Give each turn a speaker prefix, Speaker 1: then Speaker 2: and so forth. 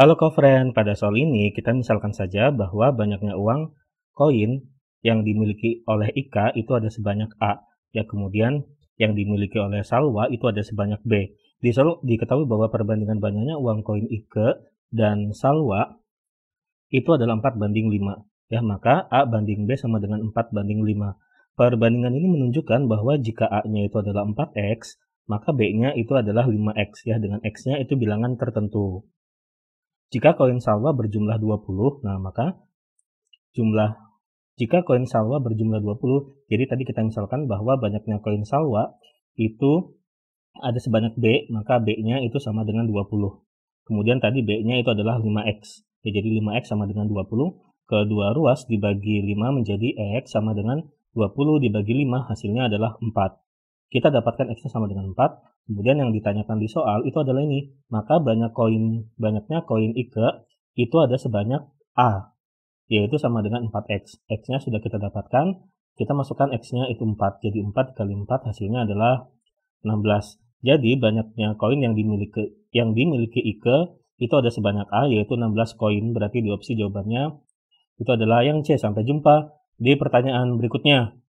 Speaker 1: Halo Kofren, pada soal ini kita misalkan saja bahwa banyaknya uang koin yang dimiliki oleh Ika itu ada sebanyak A, ya kemudian yang dimiliki oleh Salwa itu ada sebanyak B. Di soal diketahui bahwa perbandingan banyaknya uang koin Ika dan Salwa itu adalah 4 banding 5. Ya, maka A banding B sama dengan 4 banding 5. Perbandingan ini menunjukkan bahwa jika A-nya itu adalah 4X, maka B-nya itu adalah 5X. Ya, dengan X-nya itu bilangan tertentu. Jika koin salwa berjumlah 20, nah maka jumlah jika koin salwa berjumlah 20, jadi tadi kita misalkan bahwa banyaknya koin salwa itu ada sebanyak B, maka B-nya itu sama dengan 20. Kemudian tadi B-nya itu adalah 5X. Ya, jadi 5X sama dengan 20. Kedua ruas dibagi 5 menjadi e X sama dengan 20 dibagi 5 hasilnya adalah 4. Kita dapatkan X-nya sama dengan 4. Kemudian yang ditanyakan di soal itu adalah ini. Maka banyak koin banyaknya koin Ike itu ada sebanyak A. Yaitu sama dengan 4X. X-nya sudah kita dapatkan. Kita masukkan X-nya itu 4. Jadi 4 kali 4 hasilnya adalah 16. Jadi banyaknya koin yang dimiliki yang dimiliki Ike itu ada sebanyak A yaitu 16 koin berarti di opsi jawabannya itu adalah yang C sampai jumpa di pertanyaan berikutnya